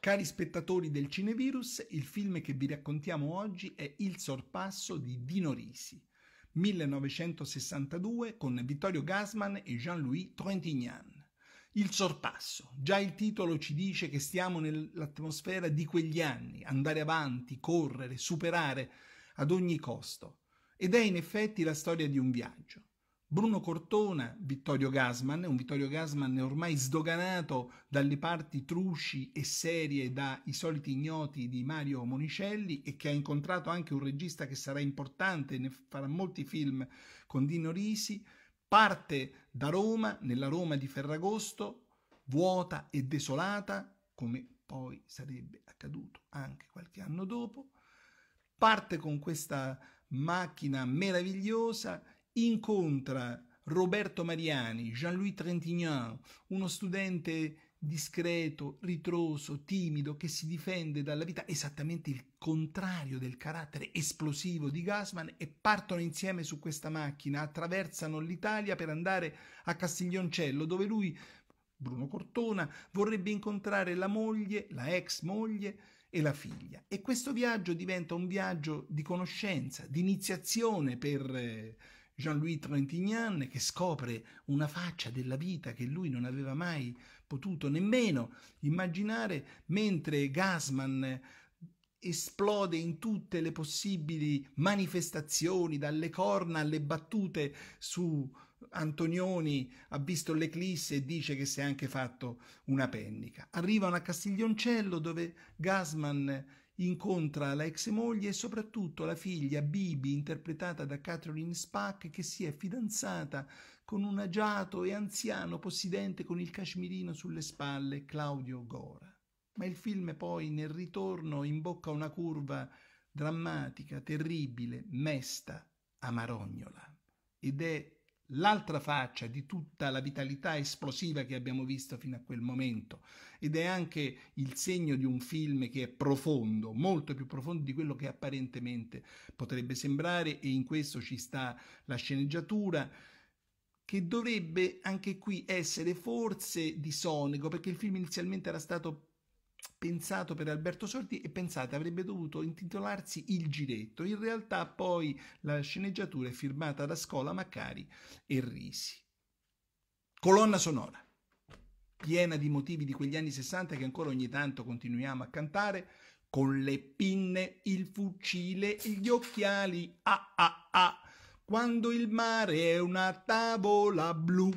Cari spettatori del Cinevirus, il film che vi raccontiamo oggi è Il sorpasso di Dino Risi, 1962 con Vittorio Gassman e Jean-Louis Trentignan. Il sorpasso, già il titolo ci dice che stiamo nell'atmosfera di quegli anni, andare avanti, correre, superare, ad ogni costo, ed è in effetti la storia di un viaggio. Bruno Cortona, Vittorio Gasman, un Vittorio Gasman ormai sdoganato dalle parti truci e serie dai soliti ignoti di Mario Monicelli e che ha incontrato anche un regista che sarà importante, ne farà molti film con Dino Risi, parte da Roma, nella Roma di Ferragosto, vuota e desolata, come poi sarebbe accaduto anche qualche anno dopo, parte con questa macchina meravigliosa, incontra Roberto Mariani, Jean-Louis Trentignan, uno studente discreto, ritroso, timido, che si difende dalla vita, esattamente il contrario del carattere esplosivo di Gasman, e partono insieme su questa macchina, attraversano l'Italia per andare a Castiglioncello, dove lui, Bruno Cortona, vorrebbe incontrare la moglie, la ex moglie, e la figlia. E questo viaggio diventa un viaggio di conoscenza, di iniziazione per eh, Jean-Louis Trentignan che scopre una faccia della vita che lui non aveva mai potuto nemmeno immaginare, mentre Gasman eh, esplode in tutte le possibili manifestazioni, dalle corna alle battute su Antonioni ha visto l'eclisse e dice che si è anche fatto una pennica. Arrivano a Castiglioncello dove Gasman incontra la ex moglie e soprattutto la figlia Bibi, interpretata da Catherine Spack, che si è fidanzata con un agiato e anziano possidente con il cashmirino sulle spalle, Claudio Gora. Ma il film poi nel ritorno imbocca una curva drammatica, terribile, mesta, amarognola. Ed è l'altra faccia di tutta la vitalità esplosiva che abbiamo visto fino a quel momento ed è anche il segno di un film che è profondo, molto più profondo di quello che apparentemente potrebbe sembrare e in questo ci sta la sceneggiatura che dovrebbe anche qui essere forse disonico perché il film inizialmente era stato pensato per Alberto Sordi e pensate avrebbe dovuto intitolarsi Il giretto. In realtà poi la sceneggiatura è firmata da Scola Maccari e Risi. Colonna sonora piena di motivi di quegli anni 60 che ancora ogni tanto continuiamo a cantare con le pinne, il fucile, gli occhiali, ah ah ah, quando il mare è una tavola blu.